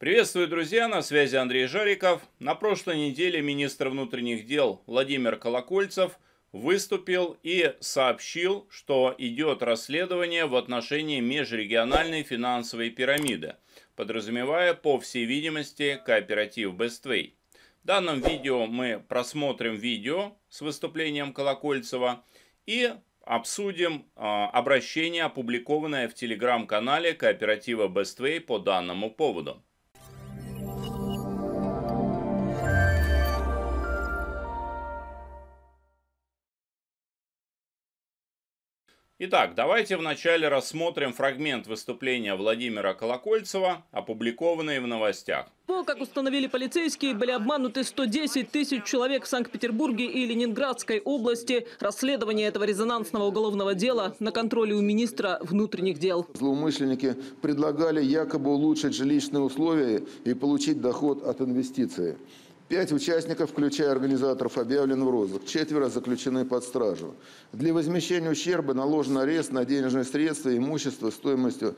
Приветствую, друзья, на связи Андрей Жариков. На прошлой неделе министр внутренних дел Владимир Колокольцев выступил и сообщил, что идет расследование в отношении межрегиональной финансовой пирамиды, подразумевая, по всей видимости, кооператив Bestway. В данном видео мы просмотрим видео с выступлением Колокольцева и обсудим э, обращение, опубликованное в телеграм-канале кооператива Bestway по данному поводу. Итак, давайте вначале рассмотрим фрагмент выступления Владимира Колокольцева, опубликованный в новостях. По, как установили полицейские, были обмануты 110 тысяч человек в Санкт-Петербурге и Ленинградской области. Расследование этого резонансного уголовного дела на контроле у министра внутренних дел. Злоумышленники предлагали якобы улучшить жилищные условия и получить доход от инвестиций. Пять участников, включая организаторов, объявлены в розыск. Четверо заключены под стражу. Для возмещения ущерба наложен арест на денежные средства и имущество стоимостью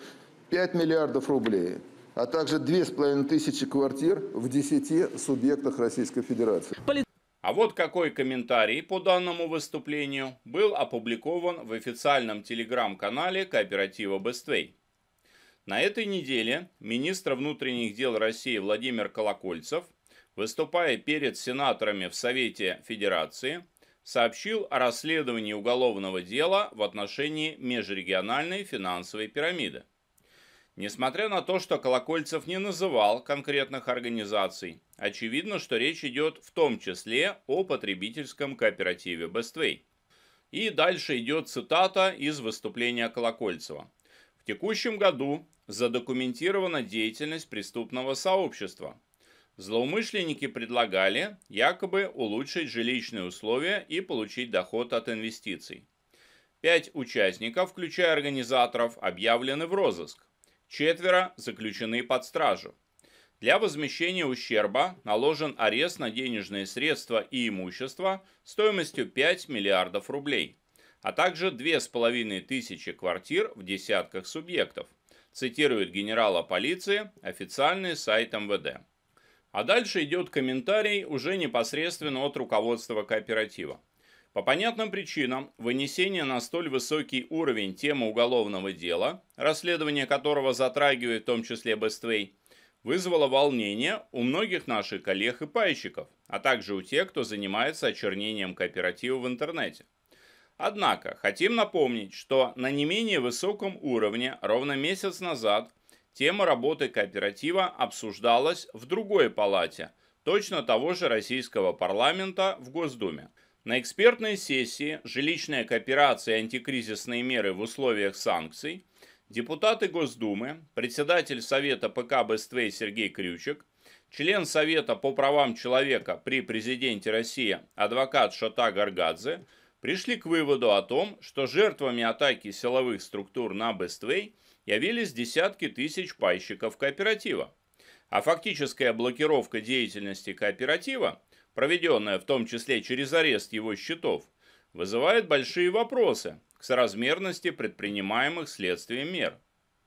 5 миллиардов рублей а также 2,5 тысячи квартир в 10 субъектах Российской Федерации. А вот какой комментарий по данному выступлению был опубликован в официальном телеграм-канале кооператива «Бествей». На этой неделе министр внутренних дел России Владимир Колокольцев – выступая перед сенаторами в Совете Федерации, сообщил о расследовании уголовного дела в отношении межрегиональной финансовой пирамиды. Несмотря на то, что Колокольцев не называл конкретных организаций, очевидно, что речь идет в том числе о потребительском кооперативе «Бествей». И дальше идет цитата из выступления Колокольцева. В текущем году задокументирована деятельность преступного сообщества, Злоумышленники предлагали якобы улучшить жилищные условия и получить доход от инвестиций. Пять участников, включая организаторов, объявлены в розыск. Четверо заключены под стражу. Для возмещения ущерба наложен арест на денежные средства и имущество стоимостью 5 миллиардов рублей, а также 2500 квартир в десятках субъектов, цитирует генерала полиции официальный сайт МВД. А дальше идет комментарий уже непосредственно от руководства кооператива. По понятным причинам, вынесение на столь высокий уровень темы уголовного дела, расследование которого затрагивает в том числе Бествей, вызвало волнение у многих наших коллег и пайщиков, а также у тех, кто занимается очернением кооператива в интернете. Однако, хотим напомнить, что на не менее высоком уровне ровно месяц назад – Тема работы кооператива обсуждалась в другой палате, точно того же российского парламента в Госдуме. На экспертной сессии «Жилищная кооперация и антикризисные меры в условиях санкций» депутаты Госдумы, председатель Совета ПК БСТВ Сергей Крючек, член Совета по правам человека при президенте России адвокат Шата Гаргадзе пришли к выводу о том, что жертвами атаки силовых структур на Бествей – явились десятки тысяч пайщиков кооператива. А фактическая блокировка деятельности кооператива, проведенная в том числе через арест его счетов, вызывает большие вопросы к соразмерности предпринимаемых следствием мер.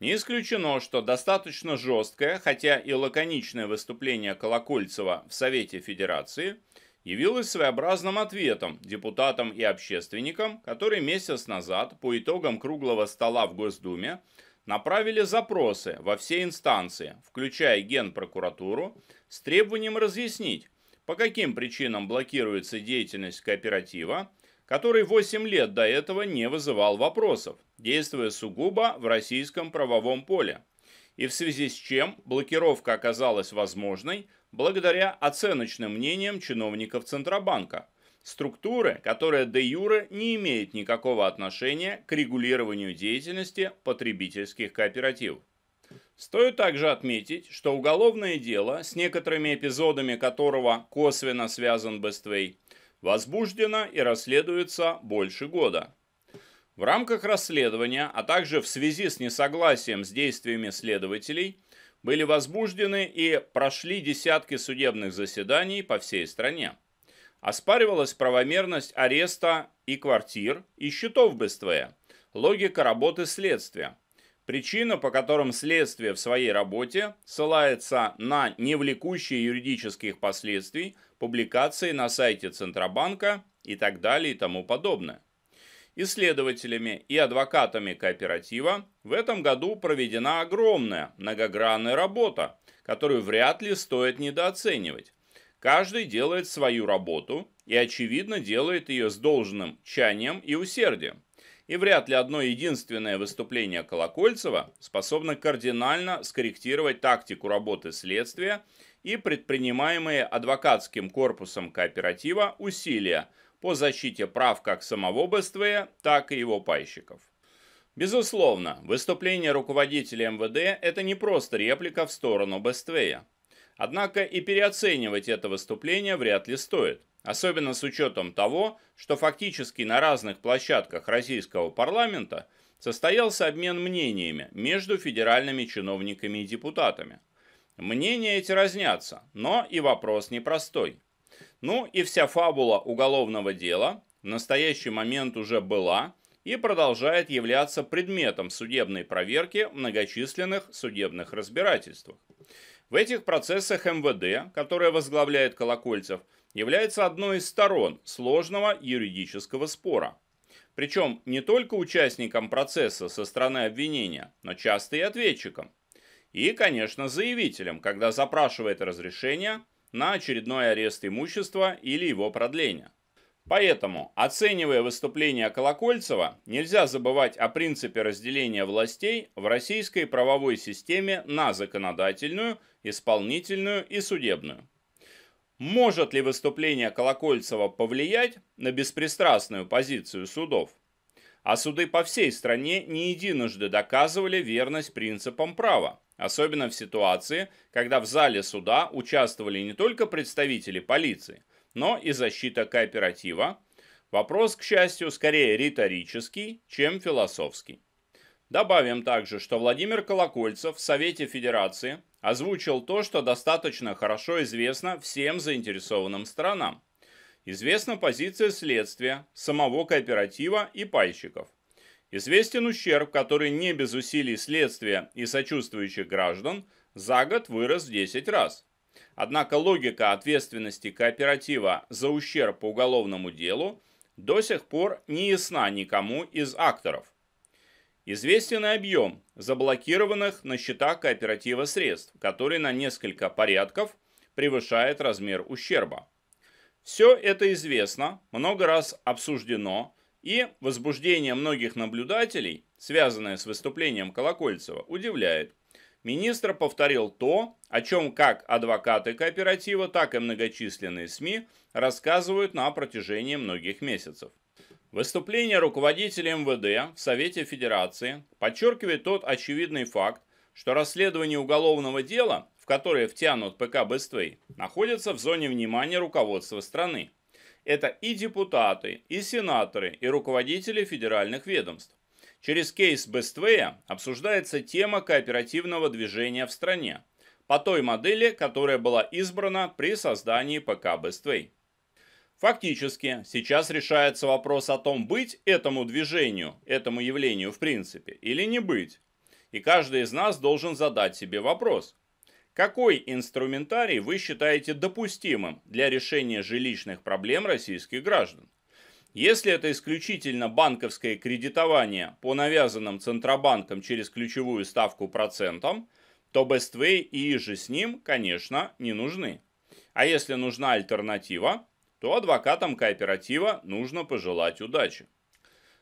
Не исключено, что достаточно жесткое, хотя и лаконичное выступление Колокольцева в Совете Федерации явилось своеобразным ответом депутатам и общественникам, которые месяц назад по итогам круглого стола в Госдуме направили запросы во все инстанции, включая Генпрокуратуру, с требованием разъяснить, по каким причинам блокируется деятельность кооператива, который 8 лет до этого не вызывал вопросов, действуя сугубо в российском правовом поле, и в связи с чем блокировка оказалась возможной благодаря оценочным мнениям чиновников Центробанка – Структуры, которая де юре не имеет никакого отношения к регулированию деятельности потребительских кооперативов. Стоит также отметить, что уголовное дело, с некоторыми эпизодами которого косвенно связан Бествей, возбуждено и расследуется больше года. В рамках расследования, а также в связи с несогласием с действиями следователей, были возбуждены и прошли десятки судебных заседаний по всей стране. Оспаривалась правомерность ареста и квартир, и счетов БСТВ, э, логика работы следствия. Причина, по которым следствие в своей работе ссылается на невлекущие юридических последствий публикации на сайте Центробанка и так далее и тому подобное. Исследователями и адвокатами кооператива в этом году проведена огромная многогранная работа, которую вряд ли стоит недооценивать. Каждый делает свою работу и, очевидно, делает ее с должным чанием и усердием. И вряд ли одно единственное выступление Колокольцева способно кардинально скорректировать тактику работы следствия и предпринимаемые адвокатским корпусом кооператива усилия по защите прав как самого БСТВ, так и его пайщиков. Безусловно, выступление руководителя МВД – это не просто реплика в сторону Бествея. Однако и переоценивать это выступление вряд ли стоит, особенно с учетом того, что фактически на разных площадках российского парламента состоялся обмен мнениями между федеральными чиновниками и депутатами. Мнения эти разнятся, но и вопрос непростой. Ну и вся фабула уголовного дела в настоящий момент уже была и продолжает являться предметом судебной проверки в многочисленных судебных разбирательствах. В этих процессах МВД, которое возглавляет Колокольцев, является одной из сторон сложного юридического спора. Причем не только участником процесса со стороны обвинения, но часто и ответчиком. И, конечно, заявителем, когда запрашивает разрешение на очередной арест имущества или его продление. Поэтому, оценивая выступление Колокольцева, нельзя забывать о принципе разделения властей в российской правовой системе на законодательную, исполнительную и судебную. Может ли выступление Колокольцева повлиять на беспристрастную позицию судов? А суды по всей стране не единожды доказывали верность принципам права, особенно в ситуации, когда в зале суда участвовали не только представители полиции – но и защита кооператива. Вопрос, к счастью, скорее риторический, чем философский. Добавим также, что Владимир Колокольцев в Совете Федерации озвучил то, что достаточно хорошо известно всем заинтересованным странам. Известна позиция следствия, самого кооператива и пальщиков. Известен ущерб, который не без усилий следствия и сочувствующих граждан за год вырос в 10 раз. Однако логика ответственности кооператива за ущерб по уголовному делу до сих пор не ясна никому из акторов. Известен объем заблокированных на счетах кооператива средств, который на несколько порядков превышает размер ущерба. Все это известно, много раз обсуждено, и возбуждение многих наблюдателей, связанное с выступлением Колокольцева, удивляет – министр повторил то, о чем как адвокаты кооператива, так и многочисленные СМИ рассказывают на протяжении многих месяцев. Выступление руководителя МВД в Совете Федерации подчеркивает тот очевидный факт, что расследование уголовного дела, в которое втянут ПК Бествей, находится в зоне внимания руководства страны. Это и депутаты, и сенаторы, и руководители федеральных ведомств. Через кейс Bestway обсуждается тема кооперативного движения в стране по той модели, которая была избрана при создании ПК Bestway. Фактически, сейчас решается вопрос о том, быть этому движению, этому явлению в принципе, или не быть. И каждый из нас должен задать себе вопрос. Какой инструментарий вы считаете допустимым для решения жилищных проблем российских граждан? Если это исключительно банковское кредитование по навязанным Центробанком через ключевую ставку процентом, то Bestway и иже с ним, конечно, не нужны. А если нужна альтернатива, то адвокатам кооператива нужно пожелать удачи.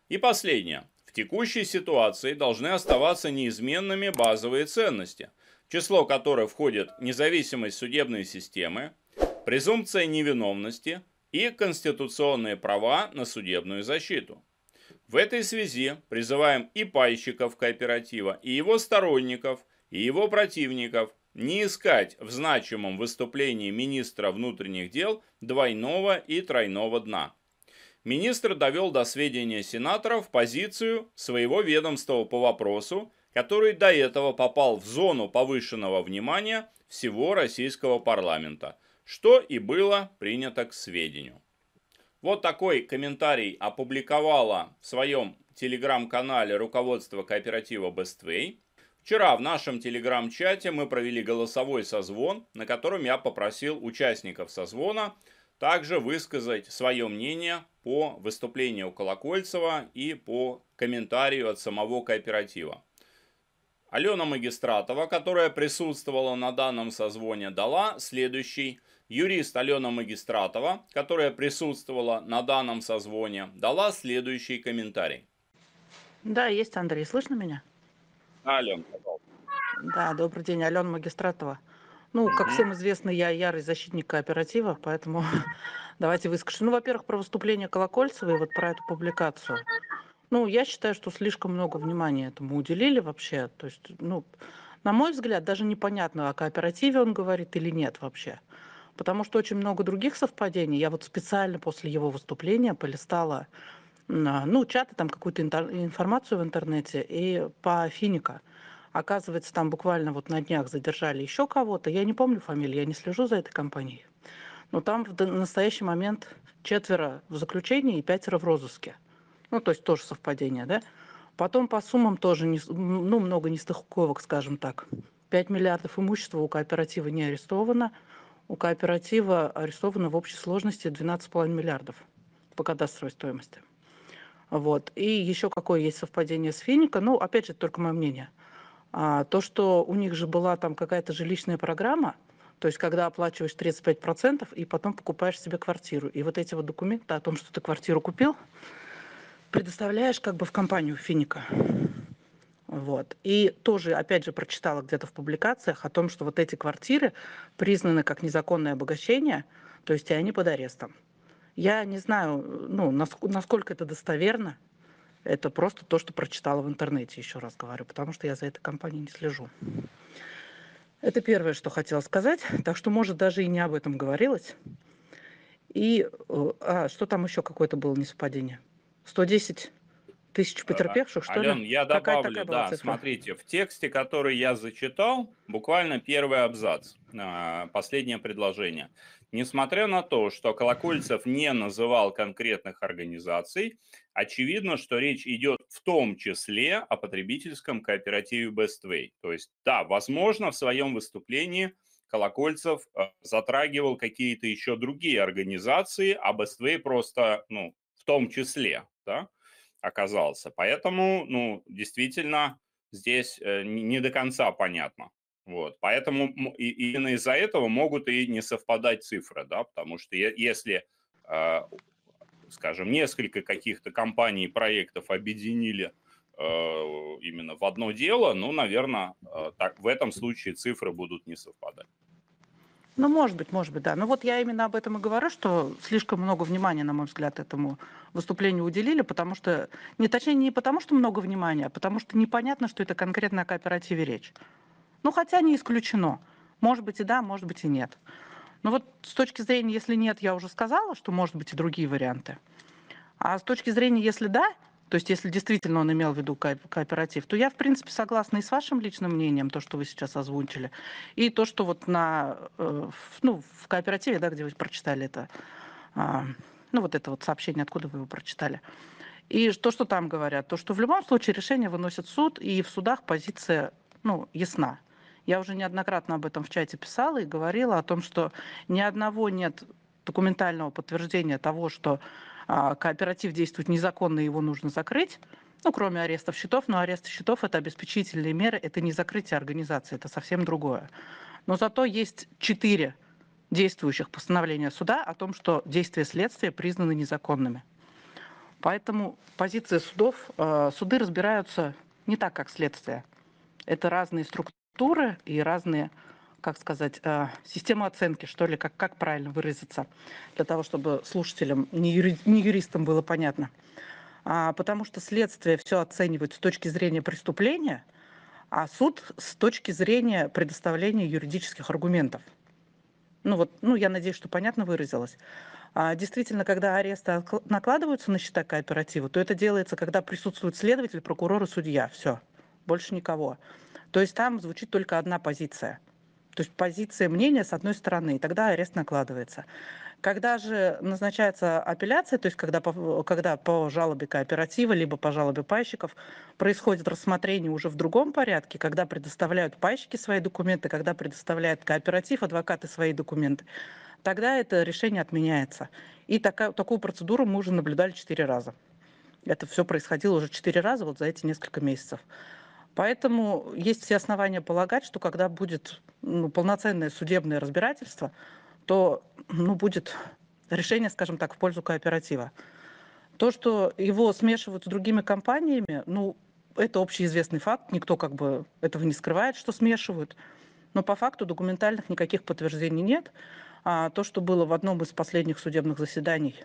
И последнее. В текущей ситуации должны оставаться неизменными базовые ценности, число которых входит независимость судебной системы, презумпция невиновности – и конституционные права на судебную защиту. В этой связи призываем и пайщиков кооператива, и его сторонников, и его противников не искать в значимом выступлении министра внутренних дел двойного и тройного дна. Министр довел до сведения сенаторов позицию своего ведомства по вопросу, который до этого попал в зону повышенного внимания всего российского парламента – что и было принято к сведению. Вот такой комментарий опубликовало в своем телеграм-канале руководство кооператива Bestway. Вчера в нашем телеграм-чате мы провели голосовой созвон, на котором я попросил участников созвона также высказать свое мнение по выступлению Колокольцева и по комментарию от самого кооператива. Алена Магистратова, которая присутствовала на данном созвоне, дала следующий Юрия Сталена Магистратова, которая присутствовала на данном созвоне, дала следующий комментарий. Да, есть Андрей. Слышно меня? Ален, Да, добрый день, Алена Магистратова. Ну, как всем известно, я ярый защитник кооператива, поэтому давайте выскажем. Ну, во-первых, про выступление Колокольцевой, вот про эту публикацию. Ну, я считаю, что слишком много внимания этому уделили вообще. То есть, ну, на мой взгляд, даже непонятно, о кооперативе он говорит или нет вообще. Потому что очень много других совпадений. Я вот специально после его выступления полистала а, ну, чаты, там какую-то информацию в интернете и по Финика. Оказывается, там буквально вот на днях задержали еще кого-то. Я не помню фамилии, я не слежу за этой компанией. Но там в настоящий момент четверо в заключении и пятеро в розыске. Ну, то есть тоже совпадение, да? Потом по суммам тоже не, ну, много нестыковок, скажем так. 5 миллиардов имущества у кооператива не арестовано – у кооператива арестовано в общей сложности 12,5 миллиардов по кадастровой стоимости. Вот. И еще какое есть совпадение с Финика, ну, опять же, только мое мнение. А, то, что у них же была там какая-то жилищная программа, то есть когда оплачиваешь 35% и потом покупаешь себе квартиру. И вот эти вот документы о том, что ты квартиру купил, предоставляешь как бы в компанию Финика. Вот. И тоже, опять же, прочитала где-то в публикациях о том, что вот эти квартиры признаны как незаконное обогащение, то есть и они под арестом. Я не знаю, ну, насколько это достоверно, это просто то, что прочитала в интернете, еще раз говорю, потому что я за этой компанией не слежу. Это первое, что хотела сказать, так что, может, даже и не об этом говорилось. И э, а, что там еще какое-то было несовпадение? 110 тысяч э, потерпевших, что Ален, ли? я добавлю, Какая такая да, смотрите, в тексте, который я зачитал, буквально первый абзац, а, последнее предложение. Несмотря на то, что Колокольцев не называл конкретных организаций, очевидно, что речь идет в том числе о потребительском кооперативе Bestway. То есть, да, возможно, в своем выступлении Колокольцев э, затрагивал какие-то еще другие организации, а Bestway просто, ну, в том числе, да? оказался. Поэтому, ну, действительно, здесь э, не до конца понятно. Вот, поэтому именно из-за этого могут и не совпадать цифры, да, потому что если, э, скажем, несколько каких-то компаний проектов объединили э, именно в одно дело, ну, наверное, так, в этом случае цифры будут не совпадать. Ну, может быть, может быть, да. Но вот я именно об этом и говорю, что слишком много внимания, на мой взгляд, этому выступлению уделили, потому что, не точнее, не потому что много внимания, а потому что непонятно, что это конкретно о кооперативе речь. Ну, хотя не исключено. Может быть и да, может быть и нет. Но вот с точки зрения, если нет, я уже сказала, что может быть и другие варианты. А с точки зрения, если да, то есть, если действительно он имел в виду кооператив, то я, в принципе, согласна и с вашим личным мнением, то, что вы сейчас озвучили, и то, что вот на, э, ну, в кооперативе, да, где вы прочитали это, а, ну, вот это вот сообщение, откуда вы его прочитали. И то, что там говорят, то, что в любом случае решение выносит суд, и в судах позиция, ну, ясна. Я уже неоднократно об этом в чате писала и говорила о том, что ни одного нет документального подтверждения того, что а, кооператив действует незаконно, его нужно закрыть, ну, кроме арестов счетов, но арест счетов – это обеспечительные меры, это не закрытие организации, это совсем другое. Но зато есть четыре действующих постановления суда о том, что действия следствия признаны незаконными. Поэтому позиции судов, а, суды разбираются не так, как следствие. Это разные структуры и разные как сказать, э, система оценки, что ли, как, как правильно выразиться, для того, чтобы слушателям, не, юри, не юристам было понятно. А, потому что следствие все оценивает с точки зрения преступления, а суд с точки зрения предоставления юридических аргументов. Ну вот, ну я надеюсь, что понятно выразилось. А, действительно, когда аресты накладываются на счета кооператива, то это делается, когда присутствует следователь, прокурор и судья. Все, больше никого. То есть там звучит только одна позиция – то есть позиция мнения с одной стороны, и тогда арест накладывается. Когда же назначается апелляция, то есть когда по, когда по жалобе кооператива, либо по жалобе пайщиков, происходит рассмотрение уже в другом порядке, когда предоставляют пайщики свои документы, когда предоставляет кооператив, адвокаты свои документы, тогда это решение отменяется. И такая, такую процедуру мы уже наблюдали четыре раза. Это все происходило уже четыре раза вот за эти несколько месяцев. Поэтому есть все основания полагать, что когда будет ну, полноценное судебное разбирательство, то ну, будет решение, скажем так, в пользу кооператива. То, что его смешивают с другими компаниями, ну, это общеизвестный факт, никто как бы этого не скрывает, что смешивают. Но по факту документальных никаких подтверждений нет. А то, что было в одном из последних судебных заседаний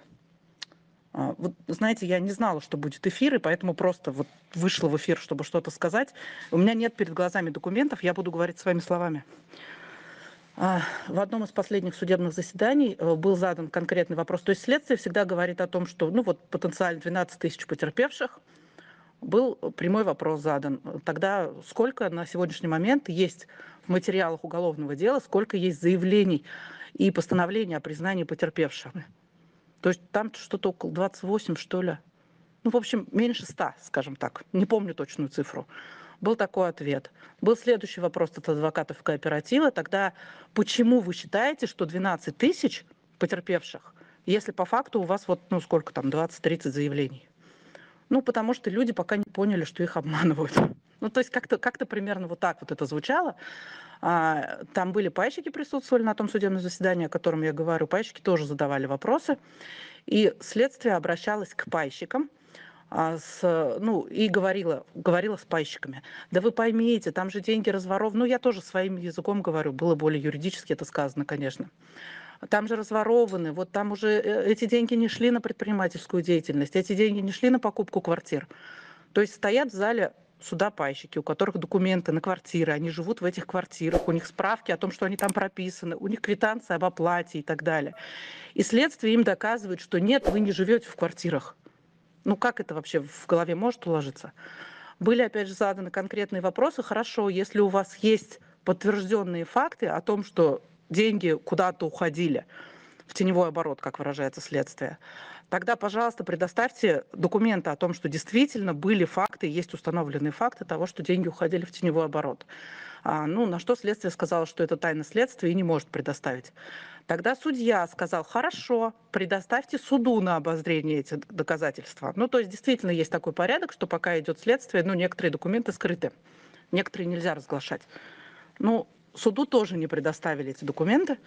а, вот, знаете, я не знала, что будет эфир, и поэтому просто вот вышла в эфир, чтобы что-то сказать. У меня нет перед глазами документов, я буду говорить своими словами. А, в одном из последних судебных заседаний э, был задан конкретный вопрос. То есть следствие всегда говорит о том, что ну вот, потенциально 12 тысяч потерпевших, был прямой вопрос задан. Тогда сколько на сегодняшний момент есть в материалах уголовного дела, сколько есть заявлений и постановлений о признании потерпевшими? То есть там что-то около 28, что ли. Ну, в общем, меньше 100, скажем так. Не помню точную цифру. Был такой ответ. Был следующий вопрос от адвокатов кооператива. Тогда почему вы считаете, что 12 тысяч потерпевших, если по факту у вас вот, ну, сколько там, 20-30 заявлений? Ну, потому что люди пока не поняли, что их обманывают. Ну, то есть как-то как, -то, как -то примерно вот так вот это звучало. А, там были пайщики, присутствовали на том судебном заседании, о котором я говорю. Пайщики тоже задавали вопросы. И следствие обращалось к пайщикам, а, с, ну, и говорила, говорила с пайщиками. Да вы поймите, там же деньги разворов... Ну, я тоже своим языком говорю, было более юридически это сказано, конечно. Там же разворованы, вот там уже э, эти деньги не шли на предпринимательскую деятельность, эти деньги не шли на покупку квартир. То есть стоят в зале судопайщики, у которых документы на квартиры, они живут в этих квартирах, у них справки о том, что они там прописаны, у них квитанции об оплате и так далее. И следствие им доказывает, что нет, вы не живете в квартирах. Ну как это вообще в голове может уложиться? Были, опять же, заданы конкретные вопросы. Хорошо, если у вас есть подтвержденные факты о том, что деньги куда-то уходили в теневой оборот, как выражается следствие, тогда, пожалуйста, предоставьте документы о том, что действительно были факты, есть установленные факты того, что деньги уходили в теневой оборот. А, ну, на что следствие сказало, что это тайна следствия и не может предоставить. Тогда судья сказал, хорошо, предоставьте суду на обозрение эти доказательства. Ну, то есть действительно есть такой порядок, что пока идет следствие, ну, некоторые документы скрыты, некоторые нельзя разглашать. Ну, суду тоже не предоставили эти документы.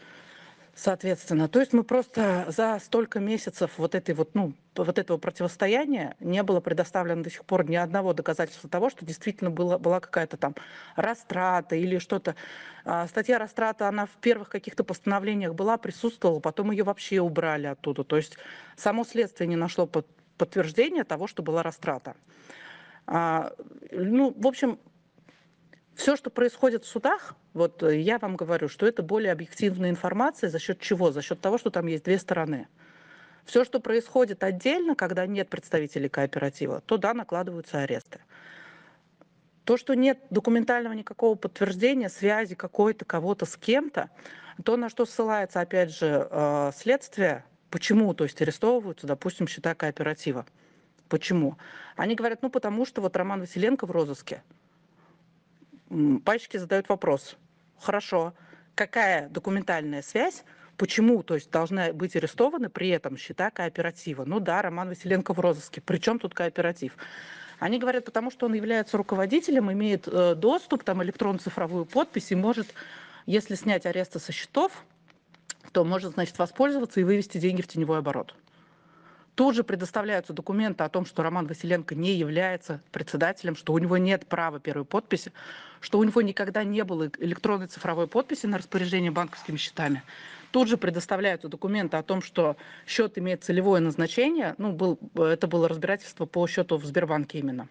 Соответственно, то есть мы просто за столько месяцев вот этой вот, ну, вот этого противостояния не было предоставлено до сих пор ни одного доказательства того, что действительно была была какая-то там растрата или что-то. А, статья растрата, она в первых каких-то постановлениях была, присутствовала, потом ее вообще убрали оттуда. То есть само следствие не нашло подтверждения того, что была растрата. А, ну, в общем, все, что происходит в судах, вот э, я вам говорю, что это более объективная информация. За счет чего? За счет того, что там есть две стороны. Все, что происходит отдельно, когда нет представителей кооператива, то да, накладываются аресты. То, что нет документального никакого подтверждения связи какой-то кого-то с кем-то, то, на что ссылается, опять же, э, следствие, почему, то есть арестовываются, допустим, счета кооператива. Почему? Они говорят, ну потому что вот Роман Василенко в розыске. Пальчики задают вопрос, хорошо, какая документальная связь, почему то есть, должны быть арестованы при этом счета кооператива? Ну да, Роман Василенко в розыске, причем тут кооператив? Они говорят, потому что он является руководителем, имеет э, доступ, там электронно-цифровую подпись и может, если снять аресты со счетов, то может, значит, воспользоваться и вывести деньги в теневой оборот. Тоже предоставляются документы о том, что Роман Василенко не является председателем, что у него нет права первой подписи, что у него никогда не было электронной цифровой подписи на распоряжение банковскими счетами. Тут же предоставляются документы о том, что счет имеет целевое назначение. Ну, был, это было разбирательство по счету в Сбербанке именно.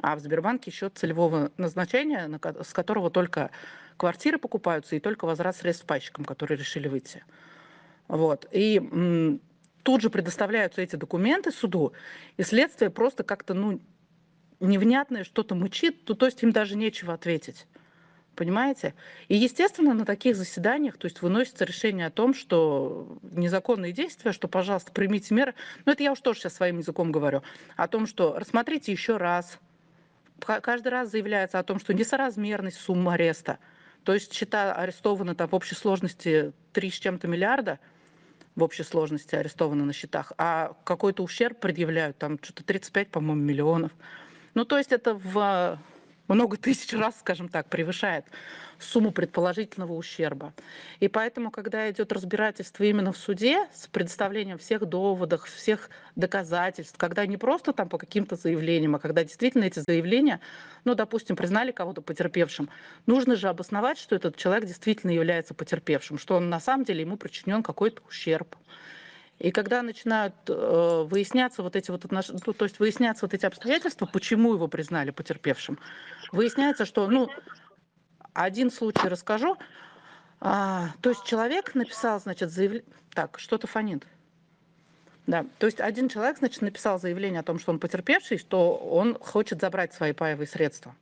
А в Сбербанке счет целевого назначения, с которого только квартиры покупаются и только возврат средств пайщикам, которые решили выйти. Вот. И тут же предоставляются эти документы суду, и следствие просто как-то, ну, невнятное что-то мучит, то, то есть им даже нечего ответить. Понимаете? И, естественно, на таких заседаниях то есть, выносится решение о том, что незаконные действия, что, пожалуйста, примите меры. Ну, это я уж тоже сейчас своим языком говорю. О том, что рассмотрите еще раз. Каждый раз заявляется о том, что несоразмерность суммы ареста. То есть счета арестованы там в общей сложности 3 с чем-то миллиарда – в общей сложности арестованы на счетах, а какой-то ущерб предъявляют, там что-то 35, по-моему, миллионов. Ну, то есть это в много тысяч раз, скажем так, превышает сумму предположительного ущерба. И поэтому, когда идет разбирательство именно в суде с предоставлением всех доводов, всех доказательств, когда не просто там по каким-то заявлениям, а когда действительно эти заявления, ну, допустим, признали кого-то потерпевшим, нужно же обосновать, что этот человек действительно является потерпевшим, что он на самом деле ему причинен какой-то ущерб и когда начинают э, выясняться вот эти вот отнош... ну, то есть выясняться вот эти обстоятельства, почему его признали потерпевшим, выясняется, что, ну, один случай расскажу. А, то есть человек написал, значит, заявление... Так, что-то фонит. Да, то есть один человек, значит, написал заявление о том, что он потерпевший, что он хочет забрать свои паевые средства.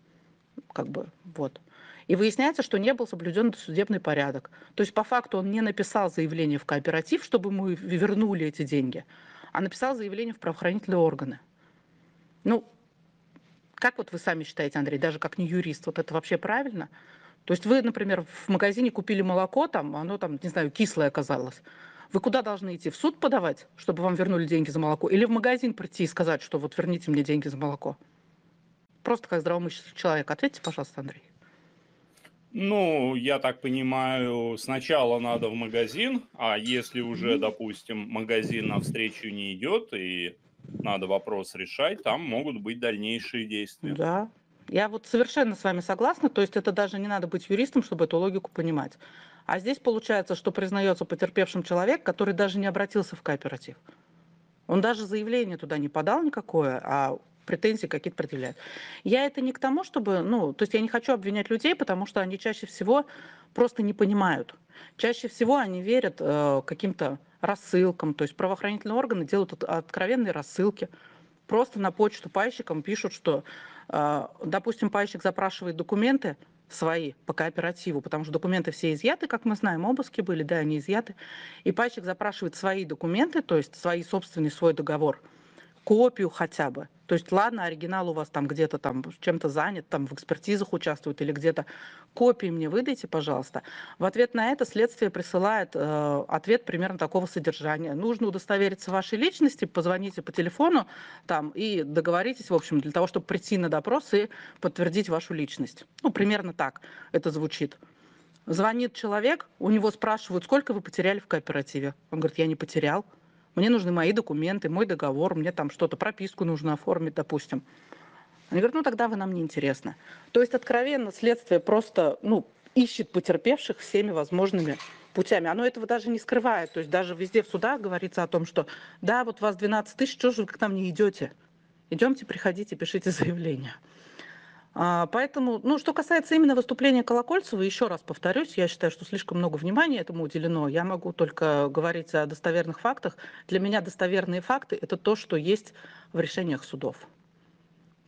Как бы, вот. И выясняется, что не был соблюден судебный порядок. То есть по факту он не написал заявление в кооператив, чтобы мы вернули эти деньги, а написал заявление в правоохранительные органы. Ну, как вот вы сами считаете, Андрей, даже как не юрист, вот это вообще правильно? То есть вы, например, в магазине купили молоко, там, оно там, не знаю, кислое оказалось. Вы куда должны идти? В суд подавать, чтобы вам вернули деньги за молоко? Или в магазин прийти и сказать, что вот верните мне деньги за молоко? Просто как здравомыслящий человек. Ответьте, пожалуйста, Андрей. Ну, я так понимаю, сначала надо в магазин, а если уже, допустим, магазин на встречу не идет и надо вопрос решать, там могут быть дальнейшие действия. Да, я вот совершенно с вами согласна, то есть это даже не надо быть юристом, чтобы эту логику понимать. А здесь получается, что признается потерпевшим человек, который даже не обратился в кооператив. Он даже заявление туда не подал никакое, а претензии какие-то предъявляют. Я это не к тому, чтобы, ну, то есть я не хочу обвинять людей, потому что они чаще всего просто не понимают. Чаще всего они верят э, каким-то рассылкам, то есть правоохранительные органы делают от, откровенные рассылки. Просто на почту пайщикам пишут, что, э, допустим, пайщик запрашивает документы, свои по кооперативу, потому что документы все изъяты, как мы знаем, обыски были, да, они изъяты. И пайщик запрашивает свои документы, то есть свои собственные, свой договор, копию хотя бы. То есть, ладно, оригинал у вас там где-то там чем-то занят, там в экспертизах участвует или где-то. Копии мне выдайте, пожалуйста. В ответ на это следствие присылает э, ответ примерно такого содержания. Нужно удостовериться в вашей личности, позвоните по телефону там и договоритесь, в общем, для того, чтобы прийти на допрос и подтвердить вашу личность. Ну, примерно так это звучит. Звонит человек, у него спрашивают, сколько вы потеряли в кооперативе. Он говорит, я не потерял мне нужны мои документы, мой договор, мне там что-то, прописку нужно оформить, допустим. Они говорят, ну тогда вы нам не интересны. То есть откровенно следствие просто ну, ищет потерпевших всеми возможными путями. Оно этого даже не скрывает. То есть даже везде в судах говорится о том, что да, вот вас 12 тысяч, что же вы к нам не идете? Идемте, приходите, пишите заявление. А, поэтому, ну, что касается именно выступления Колокольцева, еще раз повторюсь, я считаю, что слишком много внимания этому уделено. Я могу только говорить о достоверных фактах. Для меня достоверные факты – это то, что есть в решениях судов.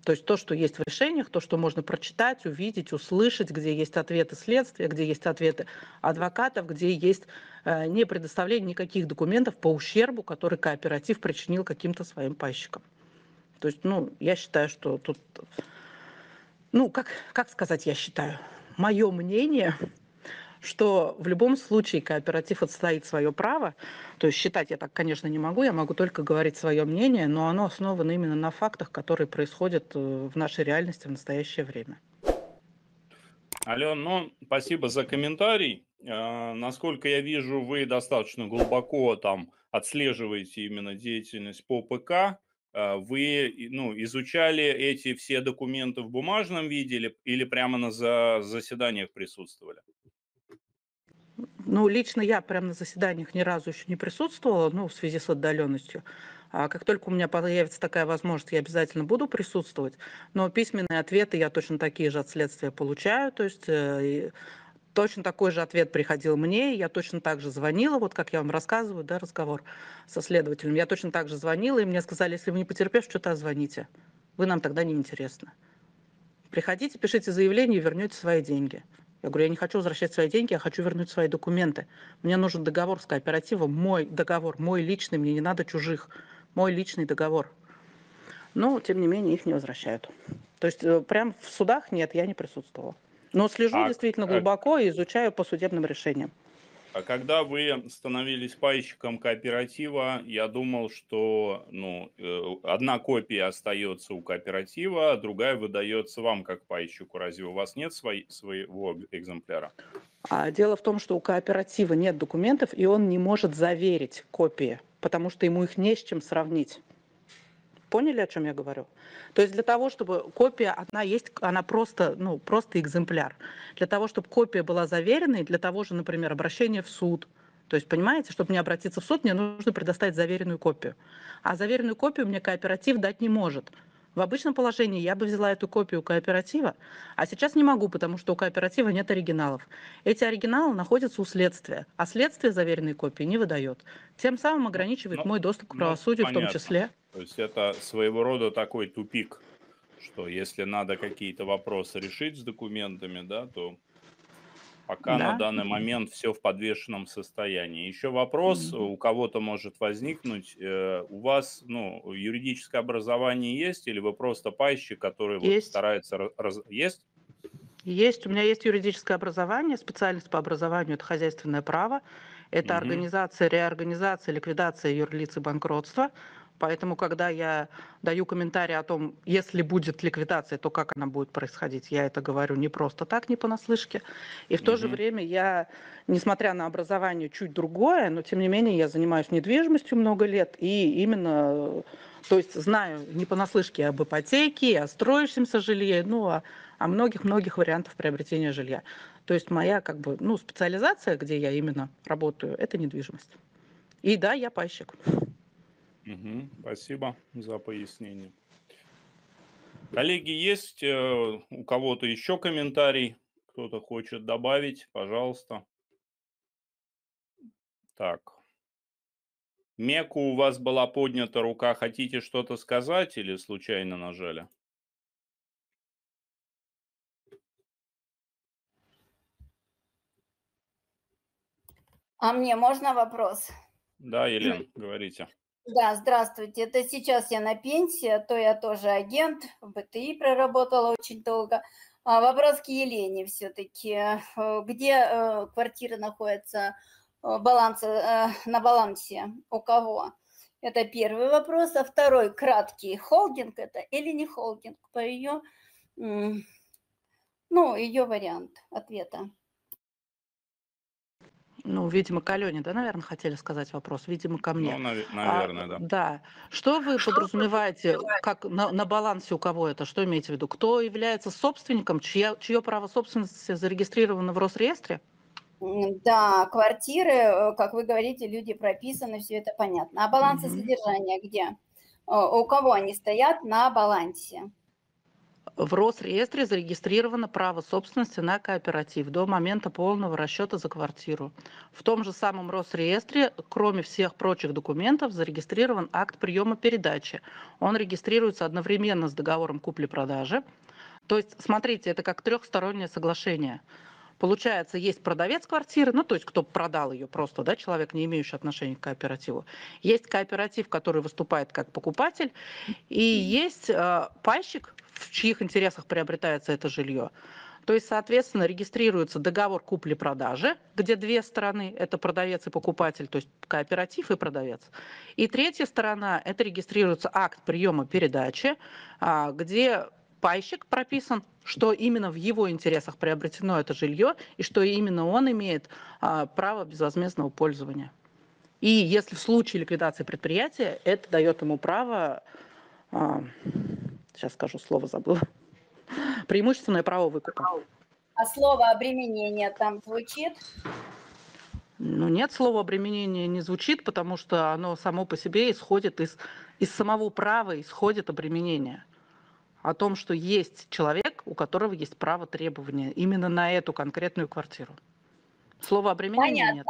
То есть то, что есть в решениях, то, что можно прочитать, увидеть, услышать, где есть ответы следствия, где есть ответы адвокатов, где есть э, не предоставление никаких документов по ущербу, который кооператив причинил каким-то своим пайщикам. То есть, ну, я считаю, что тут ну, как, как сказать, я считаю, мое мнение, что в любом случае кооператив отстоит свое право. То есть считать я так, конечно, не могу, я могу только говорить свое мнение, но оно основано именно на фактах, которые происходят э, в нашей реальности в настоящее время. Ален, ну, спасибо за комментарий. Э, насколько я вижу, вы достаточно глубоко там отслеживаете именно деятельность по ПК. Э, вы ну, изучали эти все документы в бумажном виде или, или прямо на за, заседаниях присутствовали? Ну, лично я прямо на заседаниях ни разу еще не присутствовала, ну, в связи с отдаленностью. А как только у меня появится такая возможность, я обязательно буду присутствовать. Но письменные ответы я точно такие же от следствия получаю. То есть э, точно такой же ответ приходил мне, я точно так же звонила, вот как я вам рассказываю, да, разговор со следователем, я точно так же звонила, и мне сказали, если вы не потерпевший, что-то звоните, вы нам тогда не интересны. Приходите, пишите заявление и вернете свои деньги. Я говорю, я не хочу возвращать свои деньги, я хочу вернуть свои документы. Мне нужен договор с кооперативом, мой договор, мой личный, мне не надо чужих, мой личный договор. Но, тем не менее, их не возвращают. То есть э, прям в судах нет, я не присутствовала. Но слежу а, действительно а глубоко а... и изучаю по судебным решениям. А когда вы становились пайщиком кооператива, я думал, что ну, э, одна копия остается у кооператива, а другая выдается вам как пайщику. Разве у вас нет свои, своего экземпляра? А дело в том, что у кооператива нет документов, и он не может заверить копии, потому что ему их не с чем сравнить. Поняли, о чем я говорю? То есть для того, чтобы копия одна есть, она просто, ну, просто экземпляр. Для того, чтобы копия была заверенной, для того же, например, обращение в суд, то есть, понимаете, чтобы мне обратиться в суд, мне нужно предоставить заверенную копию. А заверенную копию мне кооператив дать не может. В обычном положении я бы взяла эту копию кооператива, а сейчас не могу, потому что у кооператива нет оригиналов. Эти оригиналы находятся у следствия, а следствие заверенной копии не выдает. Тем самым ограничивает ну, мой доступ к ну, правосудию ну, в том числе. То есть это своего рода такой тупик, что если надо какие-то вопросы решить с документами, да, то пока да. на данный момент все в подвешенном состоянии. Еще вопрос mm-hmm. у кого-то может возникнуть. Э, у вас ну, юридическое образование есть или вы просто пайщи, который есть. Вот старается... Раз... Есть? Есть. У меня есть юридическое образование, специальность по образованию – это хозяйственное право. Это mm-hmm. организация, реорганизация, ликвидация юрлиц и банкротства. Поэтому, когда я даю комментарии о том, если будет ликвидация, то как она будет происходить, я это говорю не просто так, не понаслышке. И в то угу. же время я, несмотря на образование чуть другое, но тем не менее я занимаюсь недвижимостью много лет, и именно, то есть знаю не понаслышке об ипотеке, о строящемся жилье, ну, о, а, о многих-многих вариантах приобретения жилья. То есть моя как бы, ну, специализация, где я именно работаю, это недвижимость. И да, я пайщик. Угу, спасибо за пояснение. Коллеги, есть э, у кого-то еще комментарий? Кто-то хочет добавить? Пожалуйста. Так. Меку у вас была поднята рука. Хотите что-то сказать или случайно нажали? А мне можно вопрос? Да, Елена, говорите. Да, здравствуйте. Это сейчас я на пенсии, а то я тоже агент, в БТИ проработала очень долго. А вопрос к Елене все-таки. Э, где э, квартира находится э, баланса, на балансе? У кого? Это первый вопрос. А второй, краткий, холдинг это или не холдинг? По ее, ну, ее вариант ответа ну, видимо, к Алене, да, наверное, хотели сказать вопрос, видимо, ко мне. Ну, нав- а, наверное, а, да. Да. Что вы что подразумеваете, вы как на, на балансе у кого это, что имеете в виду? Кто является собственником, чье, чье право собственности зарегистрировано в Росреестре? Да, квартиры, э, как вы говорите, люди прописаны, все это понятно. А балансы mm-hmm. содержания где? Э, у кого они стоят на балансе? В Росреестре зарегистрировано право собственности на кооператив до момента полного расчета за квартиру. В том же самом Росреестре, кроме всех прочих документов, зарегистрирован акт приема передачи. Он регистрируется одновременно с договором купли-продажи. То есть, смотрите, это как трехстороннее соглашение – Получается, есть продавец квартиры, ну, то есть кто продал ее просто, да, человек, не имеющий отношения к кооперативу. Есть кооператив, который выступает как покупатель, и есть э, пайщик, в чьих интересах приобретается это жилье. То есть, соответственно, регистрируется договор купли-продажи, где две стороны – это продавец и покупатель, то есть кооператив и продавец. И третья сторона – это регистрируется акт приема передачи, а, где пайщик прописан, что именно в его интересах приобретено это жилье и что именно он имеет а, право безвозмездного пользования. И если в случае ликвидации предприятия, это дает ему право, а, сейчас скажу слово, забыла, преимущественное право выкупа. А слово обременение там звучит? Ну нет, слово обременение не звучит, потому что оно само по себе исходит из, из самого права, исходит обременение о том, что есть человек, у которого есть право требования именно на эту конкретную квартиру. Слово обременения нет.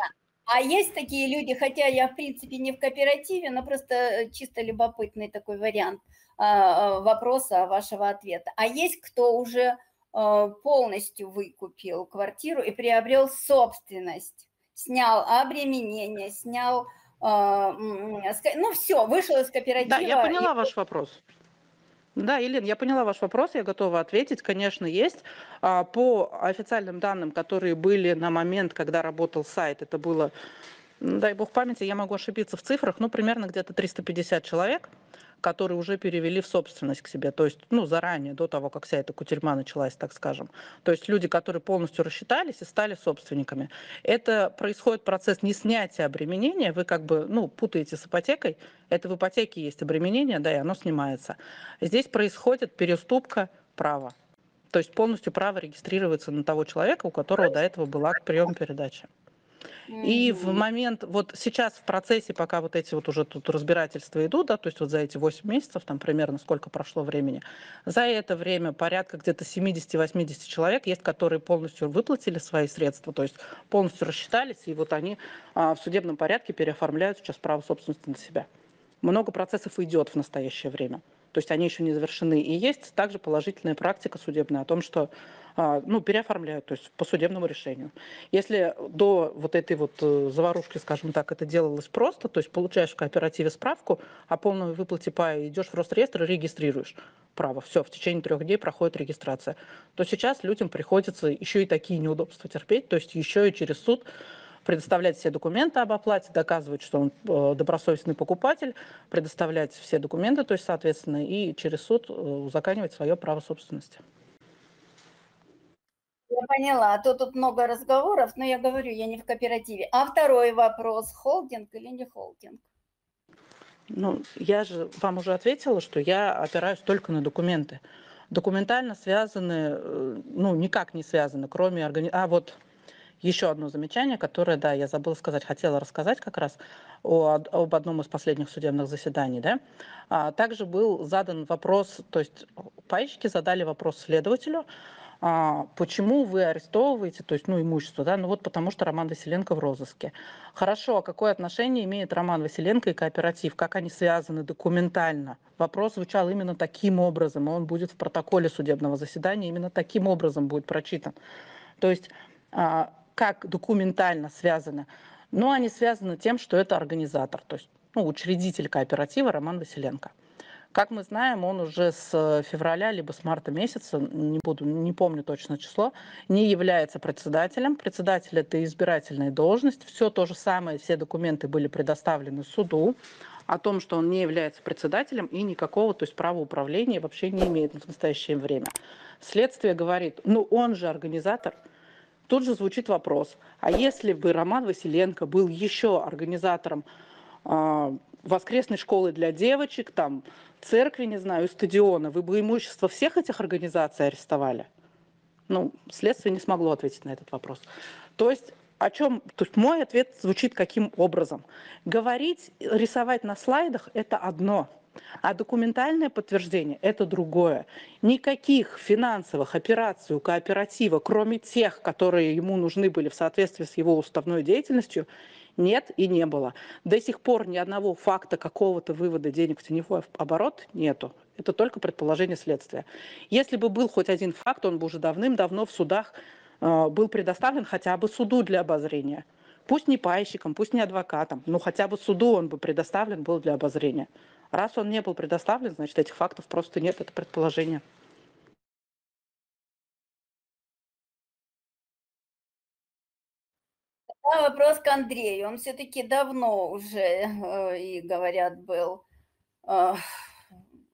А есть такие люди, хотя я, в принципе, не в кооперативе, но просто э, чисто любопытный такой вариант а, а, вопроса вашего ответа. А есть кто уже э, полностью выкупил квартиру и приобрел собственность, снял обременение, снял, а, ну все, вышел из кооператива. Да, я поняла и... ваш вопрос. Да, Елена, я поняла ваш вопрос, я готова ответить. Конечно, есть. А, по официальным данным, которые были на момент, когда работал сайт, это было, дай бог памяти, я могу ошибиться в цифрах, ну, примерно где-то 350 человек которые уже перевели в собственность к себе, то есть, ну, заранее, до того, как вся эта кутерьма началась, так скажем. То есть люди, которые полностью рассчитались и стали собственниками. Это происходит процесс не снятия обременения, вы как бы, ну, путаете с ипотекой, это в ипотеке есть обременение, да, и оно снимается. Здесь происходит переступка права. То есть полностью право регистрируется на того человека, у которого до этого была прием передачи. И в момент, вот сейчас в процессе, пока вот эти вот уже тут разбирательства идут, да, то есть вот за эти 8 месяцев, там примерно сколько прошло времени, за это время порядка где-то 70-80 человек есть, которые полностью выплатили свои средства, то есть полностью рассчитались, и вот они а, в судебном порядке переоформляют сейчас право собственности на себя. Много процессов идет в настоящее время. То есть они еще не завершены. И есть также положительная практика судебная о том, что а, ну, переоформляют, то есть по судебному решению. Если до вот этой вот э, заварушки, скажем так, это делалось просто, то есть получаешь в кооперативе справку о полной выплате по идешь в Росреестр и регистрируешь право. Все, в течение трех дней проходит регистрация. То сейчас людям приходится еще и такие неудобства терпеть, то есть еще и через суд предоставлять все документы об оплате, доказывать, что он э, добросовестный покупатель, предоставлять все документы, то есть, соответственно, и через суд э, узаканивать свое право собственности я поняла, а то тут много разговоров, но я говорю, я не в кооперативе. А второй вопрос, холдинг или не холдинг? Ну, я же вам уже ответила, что я опираюсь только на документы. Документально связаны, э, ну, никак не связаны, кроме организации. А вот еще одно замечание, которое, да, я забыла сказать, хотела рассказать как раз о, об одном из последних судебных заседаний, да. А, также был задан вопрос, то есть э, поищики задали вопрос следователю, а, почему вы арестовываете, то есть, ну, имущество, да, ну вот потому что Роман Василенко в розыске. Хорошо, а какое отношение имеет Роман Василенко и кооператив, как они связаны документально? Вопрос звучал именно таким образом, и он будет в протоколе судебного заседания, именно таким образом будет прочитан. То есть, а, как документально связаны? Ну, они связаны тем, что это организатор, то есть ну, учредитель кооператива Роман Василенко. Как мы знаем, он уже с э, февраля либо с марта месяца, не буду, не помню точно число, не является председателем. Председатель это избирательная должность. Все то же самое, все документы были предоставлены суду о том, что он не является председателем и никакого, то есть права управления вообще не имеет в настоящее время. Следствие говорит, ну он же организатор. Тут же звучит вопрос, а если бы Роман Василенко был еще организатором э, воскресной школы для девочек, там церкви, не знаю, стадиона, вы бы имущество всех этих организаций арестовали? Ну, следствие не смогло ответить на этот вопрос. То есть о чем, то есть мой ответ звучит каким образом. Говорить, рисовать на слайдах – это одно, а документальное подтверждение – это другое. Никаких финансовых операций у кооператива, кроме тех, которые ему нужны были в соответствии с его уставной деятельностью, нет и не было. До сих пор ни одного факта какого-то вывода денег в теневой оборот нету. Это только предположение следствия. Если бы был хоть один факт, он бы уже давным-давно в судах э, был предоставлен хотя бы суду для обозрения. Пусть не пайщикам, пусть не адвокатам, но хотя бы суду он бы предоставлен был для обозрения. Раз он не был предоставлен, значит, этих фактов просто нет, это предположение. Да, вопрос к Андрею. Он все-таки давно уже, э, и говорят, был, э,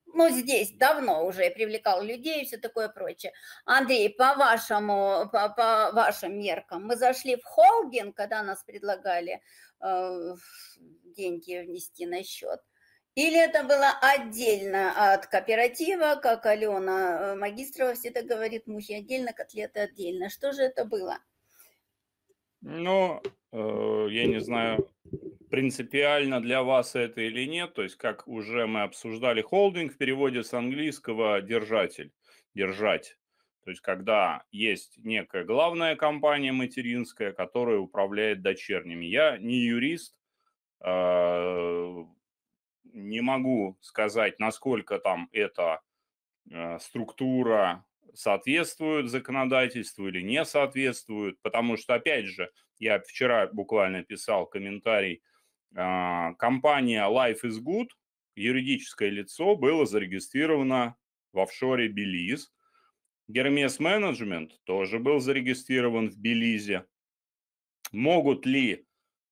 ну, здесь давно уже привлекал людей и все такое прочее. Андрей, по, вашему, по, по вашим меркам, мы зашли в холдинг, когда нас предлагали э, деньги внести на счет. Или это было отдельно от кооператива, как Алена Магистрова всегда говорит, мухи отдельно, котлеты отдельно. Что же это было? Ну, э, я не знаю, принципиально для вас это или нет. То есть, как уже мы обсуждали, холдинг в переводе с английского «держатель», «держать». То есть, когда есть некая главная компания материнская, которая управляет дочерними. Я не юрист, э, не могу сказать, насколько там эта э, структура соответствуют законодательству или не соответствуют, потому что, опять же, я вчера буквально писал комментарий, а, компания Life is Good, юридическое лицо, было зарегистрировано в офшоре Белиз. Гермес Менеджмент тоже был зарегистрирован в Белизе. Могут ли,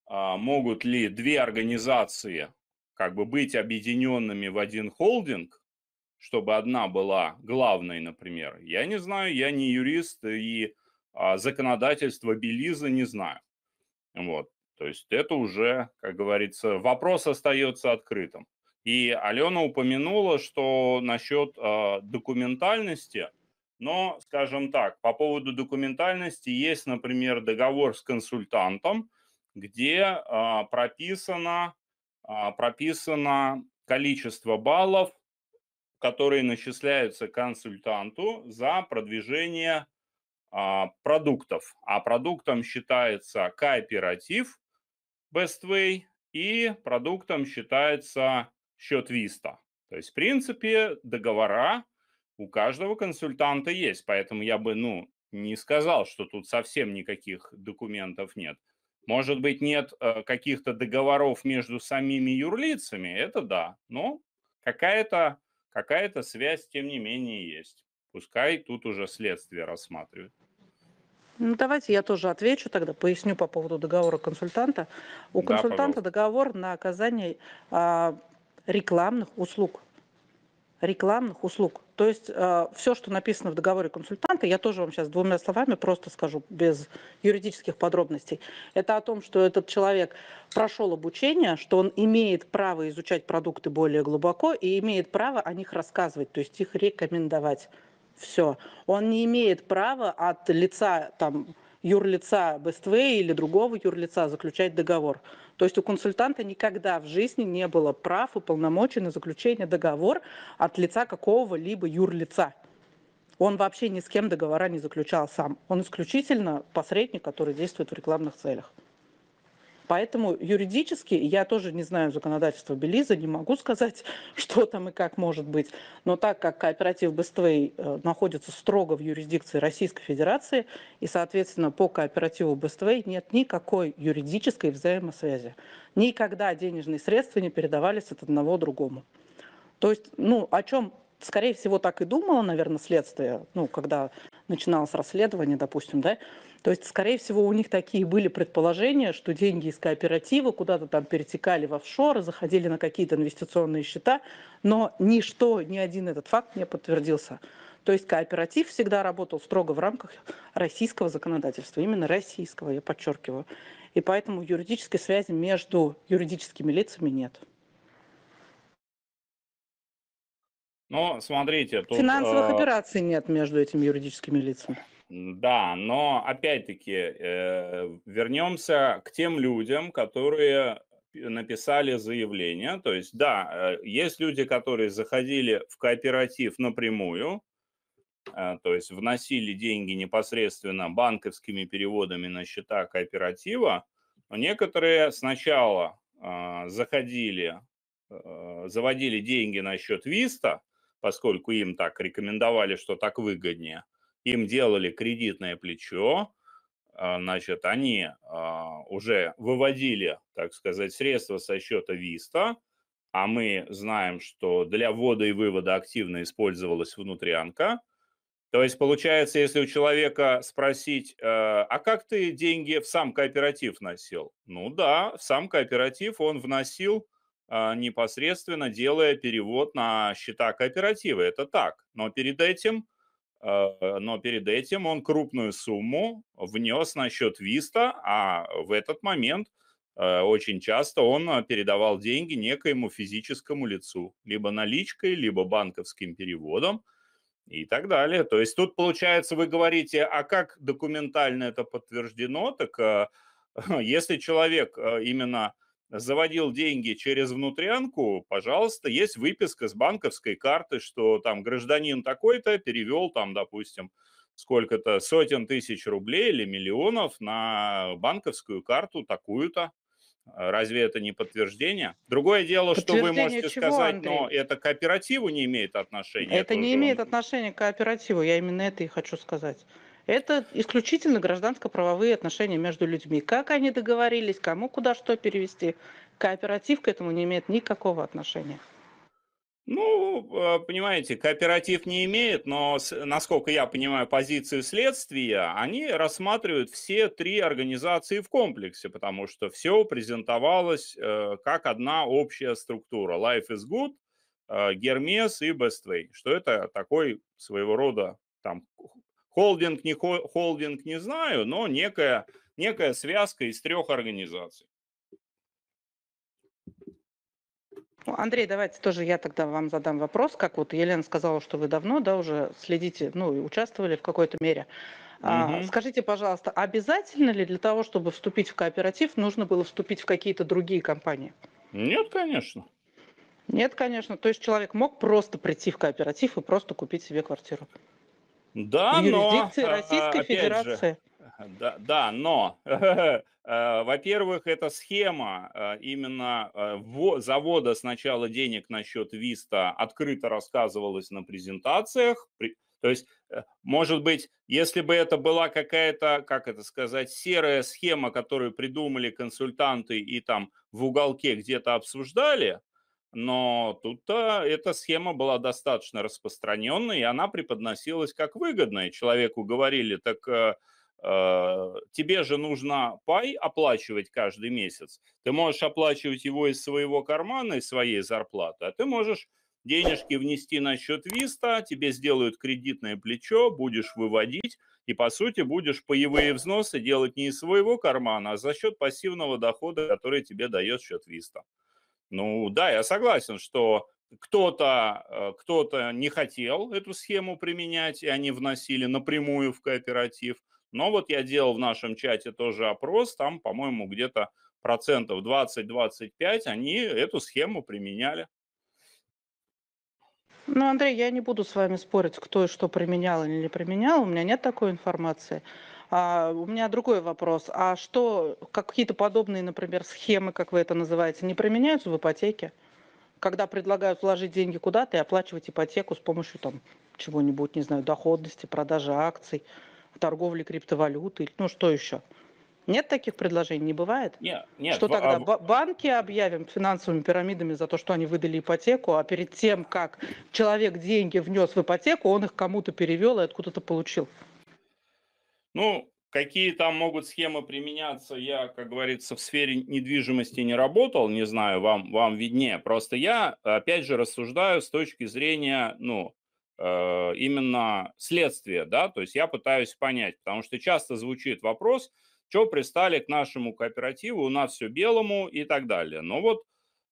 а, могут ли две организации как бы быть объединенными в один холдинг, чтобы одна была главной, например. Я не знаю, я не юрист и а, законодательство Белиза не знаю. Вот. То есть это уже, как говорится, вопрос остается открытым. И Алена упомянула, что насчет э, документальности, но, скажем так, по поводу документальности есть, например, договор с консультантом, где э, прописано, э, прописано количество баллов которые начисляются консультанту за продвижение а, продуктов. А продуктом считается кооператив Bestway и продуктом считается счет Виста. То есть, в принципе, договора у каждого консультанта есть, поэтому я бы, ну, не сказал, что тут совсем никаких документов нет. Может быть, нет э, каких-то договоров между самими юрлицами, это да, но какая-то какая-то связь, тем не менее, есть. Пускай тут уже следствие рассматривает. Ну, давайте я тоже отвечу тогда, поясню по поводу договора консультанта. У консультанта пожалуйста. договор на оказание а, рекламных услуг рекламных услуг. То есть э, все, что написано в договоре консультанта, я тоже вам сейчас двумя словами просто скажу, без юридических подробностей. Это о том, что этот человек прошел обучение, что он имеет право изучать продукты более глубоко и имеет право о них рассказывать, то есть их рекомендовать. Все. Он не имеет права от лица там, юрлица БСТВ или другого юрлица заключать договор. То есть у консультанта никогда в жизни не было прав и полномочий на заключение договор от лица какого-либо юрлица. Он вообще ни с кем договора не заключал сам. Он исключительно посредник, который действует в рекламных целях. Поэтому юридически я тоже не знаю законодательства Белиза, не могу сказать, что там и как может быть. Но так как кооператив Бествей э, находится строго в юрисдикции Российской Федерации, и, соответственно, по кооперативу Бествей нет никакой юридической взаимосвязи. Никогда денежные средства не передавались от одного другому. То есть, ну, о чем скорее всего, так и думала, наверное, следствие, ну, когда начиналось расследование, допустим, да, то есть, скорее всего, у них такие были предположения, что деньги из кооператива куда-то там перетекали в офшоры, заходили на какие-то инвестиционные счета, но ничто, ни один этот факт не подтвердился. То есть кооператив всегда работал строго в рамках российского законодательства, именно российского, я подчеркиваю. И поэтому юридической связи между юридическими лицами нет. Но смотрите, тут... Финансовых э... операций нет между этими юридическими лицами. Да, но опять-таки э, вернемся к тем людям, которые написали заявление. То есть, да, э, есть люди, которые заходили в кооператив напрямую, э, то есть вносили деньги непосредственно банковскими переводами на счета кооператива, но некоторые сначала заходили, заводили деньги на счет Виста, поскольку им так рекомендовали, что так выгоднее, им делали кредитное плечо, а, значит, они а, уже выводили, так сказать, средства со счета Виста, а мы знаем, что для ввода и вывода активно использовалась внутрянка. То есть, получается, если у человека спросить, э, а как ты деньги в сам кооператив носил? Ну да, в сам кооператив он вносил а, непосредственно делая перевод на счета кооператива. Это так. Но перед этим Э, но перед этим он крупную сумму внес на счет Виста, а в этот момент э, очень часто он э, передавал деньги некоему физическому лицу, либо наличкой, либо банковским переводом и так далее. То есть тут, получается, вы говорите, а как документально это подтверждено? Так если человек именно заводил деньги через внутрянку, пожалуйста, есть выписка с банковской карты, что там гражданин такой-то перевел там, допустим, сколько-то сотен тысяч рублей или миллионов на банковскую карту такую-то. Разве это не подтверждение? Другое дело, что вы можете чего, сказать, Андрей? но это кооперативу не имеет отношения. Это, это не имеет отношения к кооперативу, я именно это и хочу сказать. Это исключительно гражданско-правовые отношения между людьми. Как они договорились, кому куда что перевести. Кооператив к этому не имеет никакого отношения. Ну, э, понимаете, кооператив не имеет, но, насколько я понимаю позицию следствия, они рассматривают все три организации в комплексе, потому что все презентовалось э, как одна общая структура. Life is Good, э, Гермес и Bestway, что это такой своего рода Холдинг, не холдинг, не знаю, но некая, некая связка из трех организаций. Ну, Андрей, давайте тоже я тогда вам задам вопрос. Как вот Елена сказала, что вы давно да, уже следите, ну и участвовали в какой-то мере. Угу. скажите, пожалуйста, обязательно ли для того, чтобы вступить в кооператив, нужно было вступить в какие-то другие компании? Нет, конечно. Нет, конечно. То есть человек мог просто прийти в кооператив и просто купить себе квартиру? Да, но... А, Российской опять Федерации. Же, да, да, но, э, во-первых, эта схема э, именно э, завода сначала денег на счет Виста открыто рассказывалась на презентациях. То есть, может быть, если бы это была какая-то, как это сказать, серая схема, которую придумали консультанты и там в уголке где-то обсуждали, но тут-то эта схема была достаточно распространенной, и она преподносилась как выгодная. Человеку говорили, так э, э, тебе же нужно пай оплачивать каждый месяц. Ты можешь оплачивать его из своего кармана, из своей зарплаты, а ты можешь денежки внести на счет Виста, тебе сделают кредитное плечо, будешь выводить, и, по сути, будешь паевые взносы делать не из своего кармана, а за счет пассивного дохода, который тебе дает счет Виста. Ну да, я согласен, что кто-то э, кто, -то, не хотел эту схему применять, и они вносили напрямую в кооператив. Но вот я делал в нашем чате тоже опрос, там, по-моему, где-то процентов 20-25 они эту схему применяли. Ну, Андрей, я не буду с вами спорить, кто и что применял или не применял. У меня нет такой информации. А, у меня другой вопрос. А что, какие-то подобные, например, схемы, как вы это называете, не применяются в ипотеке? Когда предлагают вложить деньги куда-то и оплачивать ипотеку с помощью там чего-нибудь, не знаю, доходности, продажи акций, торговли криптовалюты, ну что еще? Нет таких предложений, не бывает? Нет, нет. Что тогда? А... Банки объявим финансовыми пирамидами за то, что они выдали ипотеку, а перед тем, как человек деньги внес в ипотеку, он их кому-то перевел и откуда-то получил. Ну, какие там могут схемы применяться, я, как говорится, в сфере недвижимости не работал, не знаю, вам, вам виднее. Просто я, опять же, рассуждаю с точки зрения, ну, э, именно следствия, да, то есть я пытаюсь понять, потому что часто звучит вопрос, что пристали к нашему кооперативу, у нас все белому и так далее. Но вот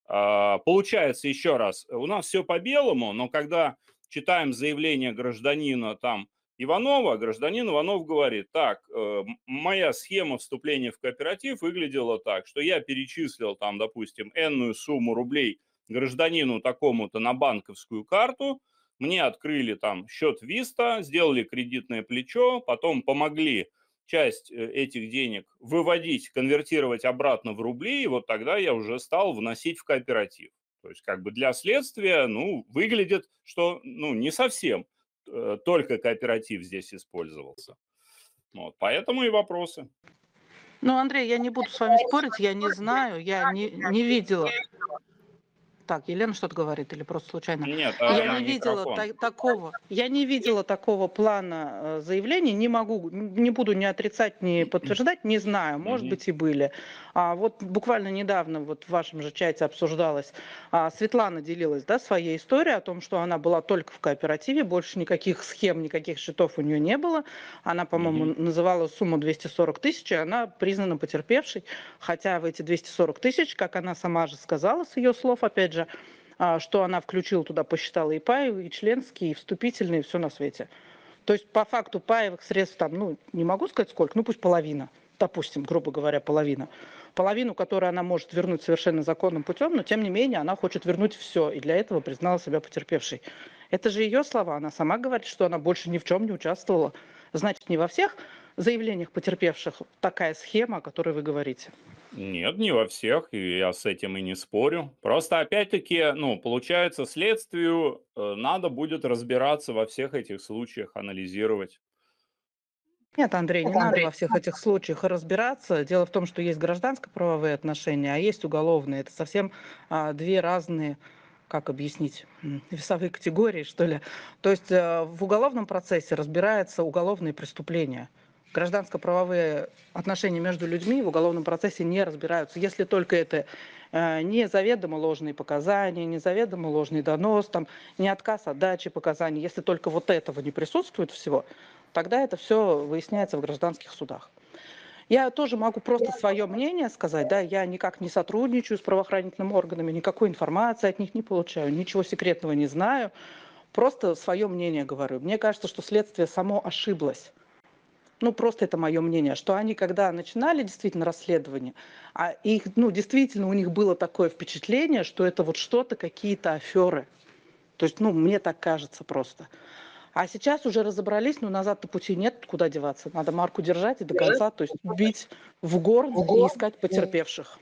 а, получается еще раз, у нас все по белому, но когда читаем заявление гражданина там, Иванова, гражданин Иванов говорит, так, э, моя схема вступления в кооператив выглядела так, что я перечислил там, допустим, энную сумму рублей гражданину такому-то на банковскую карту, мне открыли там счет Виста, сделали кредитное плечо, потом помогли часть э, этих денег выводить, конвертировать обратно в рубли, и вот тогда я уже стал вносить в кооператив. То есть как бы для следствия, ну, выглядит, что, ну, не совсем – Э, только кооператив здесь использовался. Вот, поэтому и вопросы. Ну, Андрей, я не буду с вами спорить, я не знаю, я не, не видела. Так, Елена что-то говорит или просто случайно? Нет, а я не видела та- такого. Я не видела такого плана э, заявлений. Не могу, не буду ни отрицать, ни подтверждать, не знаю. Может mm-hmm. быть и были. А вот буквально недавно вот в вашем же чате обсуждалось, а Светлана делилась да, своей историей о том, что она была только в кооперативе, больше никаких схем, никаких счетов у нее не было. Она, по-моему, mm-hmm. называла сумму 240 тысяч, и она признана потерпевшей, хотя в эти 240 тысяч, как она сама же сказала с ее слов, опять же, а, что она включила туда, посчитала и паевы, и членские, и вступительные, и все на свете. То есть по факту паевых средств там, ну, не могу сказать сколько, ну пусть половина – допустим, грубо говоря, половина, половину, которую она может вернуть совершенно законным путем, но тем не менее она хочет вернуть все, и для этого признала себя потерпевшей. Это же ее слова, она сама говорит, что она больше ни в чем не участвовала. Значит, не во всех заявлениях потерпевших такая схема, о которой вы говорите? Нет, не во всех, и я с этим и не спорю. Просто опять-таки, ну, получается, следствию э, надо будет разбираться во всех этих случаях, анализировать. Нет, Андрей, не Это надо Андрей. во всех этих случаях разбираться. Дело в том, что есть гражданско-правовые отношения, а есть уголовные. Это совсем а, две разные как объяснить, весовые категории, что ли. То есть э, в уголовном процессе разбираются уголовные преступления. Гражданско-правовые отношения между людьми в уголовном процессе не разбираются, если только это э, не заведомо ложные показания, не заведомо ложный донос, там, не отказ от дачи показаний, если только вот этого не присутствует всего, Тогда это все выясняется в гражданских судах. Я тоже могу просто свое мнение сказать, да, я никак не сотрудничаю с правоохранительными органами, никакой информации от них не получаю, ничего секретного не знаю, просто свое мнение говорю. Мне кажется, что следствие само ошиблось. Ну, просто это мое мнение, что они, когда начинали действительно расследование, а их, ну, действительно у них было такое впечатление, что это вот что-то, какие-то аферы. То есть, ну, мне так кажется просто. А сейчас уже разобрались, но назад-то пути нет, куда деваться. Надо марку держать и до конца, то есть бить в горн в гор. и искать потерпевших.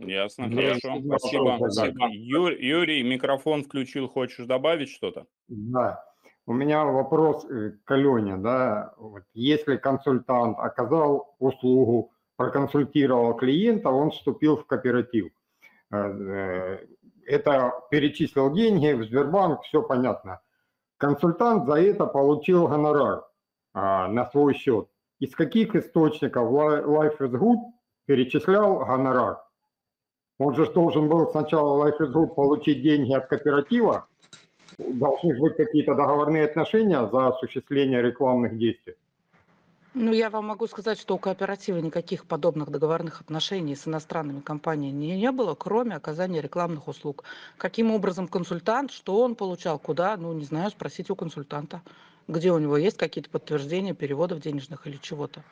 Ясно, хорошо. спасибо. спасибо. Юр, Юрий, микрофон включил. Хочешь добавить что-то? Да. У меня вопрос э, к Алене. Да? Вот если консультант оказал услугу, проконсультировал клиента, он вступил в кооператив. Э, э, это перечислил деньги в Сбербанк, все понятно. Консультант за это получил гонорар а, на свой счет. Из каких источников Life is Good перечислял гонорар? Он же должен был сначала Life is Good получить деньги от кооператива, должны быть какие-то договорные отношения за осуществление рекламных действий. Ну, я вам могу сказать, что у кооператива никаких подобных договорных отношений с иностранными компаниями не, не было, кроме оказания рекламных услуг. Каким образом консультант, что он получал, куда, ну, не знаю, спросите у консультанта, где у него есть какие-то подтверждения переводов денежных или чего-то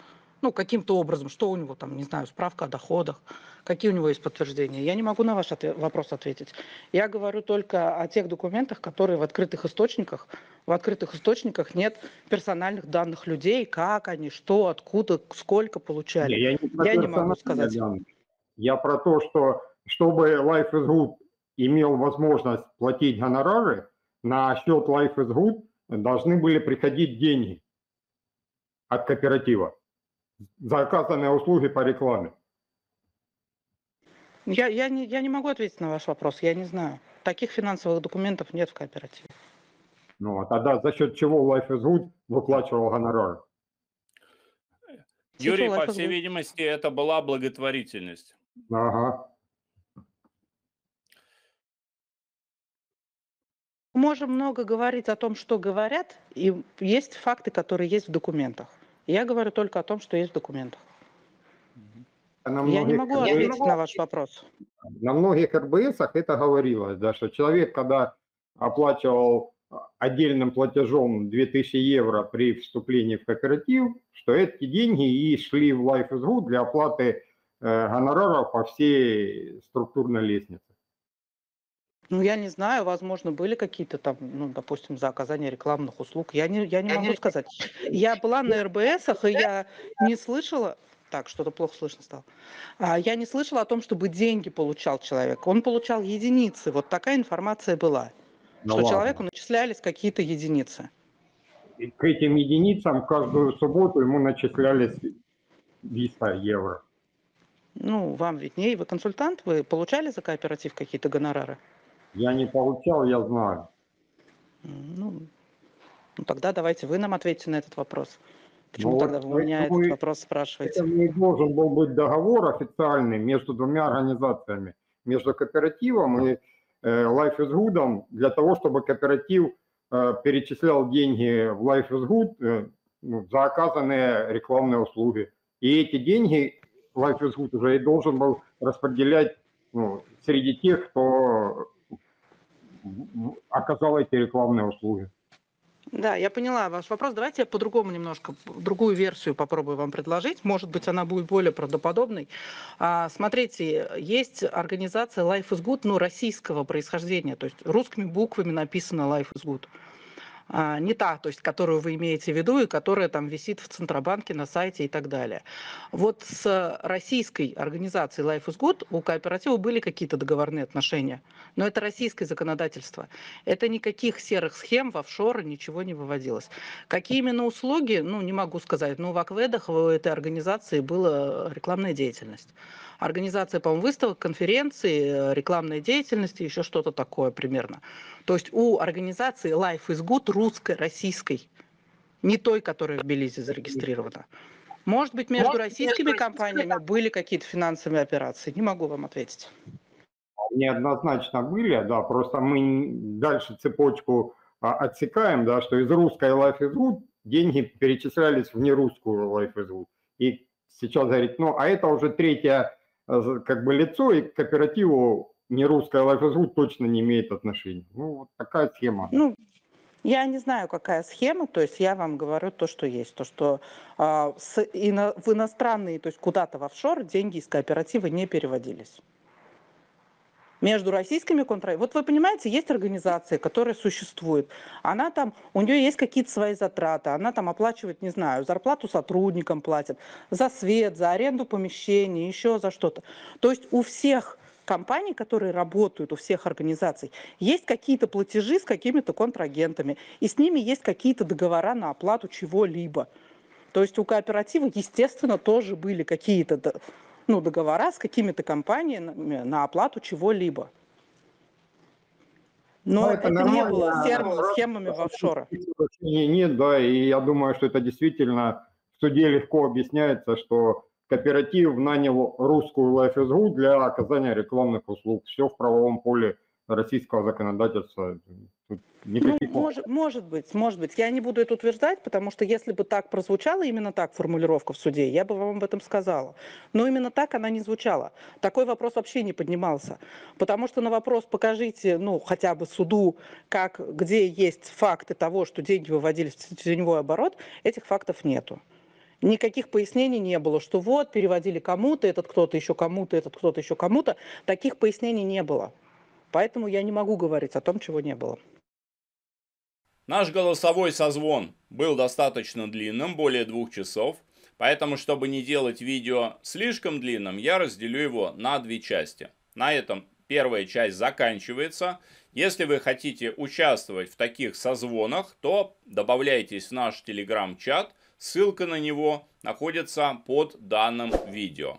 ну, каким-то образом, что у него там, не знаю, справка о доходах, какие у него есть подтверждения. Я не могу на ваш ответ, вопрос ответить. Я говорю только о тех документах, которые в открытых источниках. В открытых источниках нет персональных данных людей, как они, что, откуда, сколько получали. Не, я не, я не могу сказать. Данные. Я про то, что чтобы Life is Good имел возможность платить гонорары, на счет Life is Good должны были приходить деньги от кооператива заказанные услуги по рекламе? Я, я, не, я не могу ответить на ваш вопрос, я не знаю. Таких финансовых документов нет в кооперативе. Ну, а тогда за счет чего Life is Good выплачивал гонорар? Юрий, по всей видимости, это была благотворительность. Ага. Можем много говорить о том, что говорят, и есть факты, которые есть в документах. Я говорю только о том, что есть в документах. А на я не могу ответить на ваш вопрос. На многих РБСах это говорилось, да, что человек, когда оплачивал а, отдельным платежом 2000 евро при вступлении в кооператив, что эти деньги и шли в Life is Good для оплаты э, гонораров по всей структурной лестнице. Ну, я не знаю, возможно, были какие-то там, ну, допустим, за оказание рекламных услуг. Я не, я не могу сказать. Я была на РБСах, и я не слышала... Так, что-то плохо слышно стало. А, я не слышала о том, чтобы деньги получал человек. Он получал единицы. Вот такая информация была. Ну, что ладно. человеку начислялись какие-то единицы. И к этим единицам каждую субботу ему начислялись 200 евро. Ну, вам виднее, вы консультант, вы получали за кооператив какие-то гонорары? Я не получал, я знаю. Ну, ну, тогда давайте вы нам ответите на этот вопрос. Почему ну, тогда вы меня этот вопрос спрашиваете? Это не должен был быть договор официальный между двумя организациями, между кооперативом и э, Life is Good, для того, чтобы кооператив э, перечислял деньги в Life is Good э, ну, за оказанные рекламные услуги. И эти деньги Life is Good уже и должен был распределять ну, среди тех, кто оказал эти рекламные услуги. Да, я поняла ваш вопрос. Давайте я по-другому немножко, другую версию попробую вам предложить. Может быть, она будет более правдоподобной. А, смотрите, есть организация Life is Good, ну, российского происхождения, то есть русскими буквами написано Life is Good. А, не та, то есть которую вы имеете в виду и которая там висит в Центробанке на сайте и так далее. Вот с российской организацией Life is Good у кооператива были какие-то договорные отношения, но это российское законодательство. Это никаких серых схем в офшоры ничего не выводилось. Какие именно услуги, ну не могу сказать, но в Акведах, у этой организации была рекламная деятельность организация, по-моему, выставок, конференций, э, рекламной деятельности, еще что-то такое примерно. То есть у организации Life is Good русской, российской, не той, которая в Белизе зарегистрирована. Может быть, между Может, российскими компаниями были какие-то финансовые операции? Не могу вам ответить. Неоднозначно были, да, просто мы дальше цепочку а, отсекаем, да, что из русской Life is Good деньги перечислялись в нерусскую Life is Good. И сейчас говорит, ну, а это уже третья а, как бы лицо, и к кооперативу не русская Life Food а точно не имеет отношения. Ну, вот такая схема. Ну, я не знаю, какая схема, то есть я вам говорю то, что есть, то, что э, с, ино, в иностранные, то есть куда-то в офшор деньги из кооператива не переводились между российскими контрагентами. Вот вы понимаете, есть организация, которая существует. Она там, у нее есть какие-то свои затраты. Она там оплачивает, не знаю, зарплату сотрудникам платит, за свет, за аренду помещений, еще за что-то. То есть у всех компаний, которые работают, у всех организаций, есть какие-то платежи с какими-то контрагентами, и с ними есть какие-то договора на оплату чего-либо. То есть у кооператива, естественно, тоже были какие-то ну, договора с какими-то компаниями на оплату чего-либо. Но да, это, это не было серым схемами в офшорах. Нет, да, и я думаю, что это действительно в суде легко объясняется, что кооператив нанял русскую Life LifeSGU для оказания рекламных услуг. Все в правовом поле российского законодательства Никаких ну, может, может быть, может быть. Я не буду это утверждать, потому что если бы так прозвучала именно так формулировка в суде, я бы вам об этом сказала. Но именно так она не звучала. Такой вопрос вообще не поднимался. Потому что на вопрос покажите, ну, хотя бы суду, как, где есть факты того, что деньги выводились в теневой оборот, этих фактов нету. Никаких пояснений не было, что вот, переводили кому-то, этот кто-то еще кому-то, этот кто-то еще кому-то. Таких пояснений не было. Поэтому я не могу говорить о том, чего не было. Наш голосовой созвон был достаточно длинным, более двух часов, поэтому, чтобы не делать видео слишком длинным, я разделю его на две части. На этом первая часть заканчивается. Если вы хотите участвовать в таких созвонах, то добавляйтесь в наш телеграм-чат, ссылка на него находится под данным видео.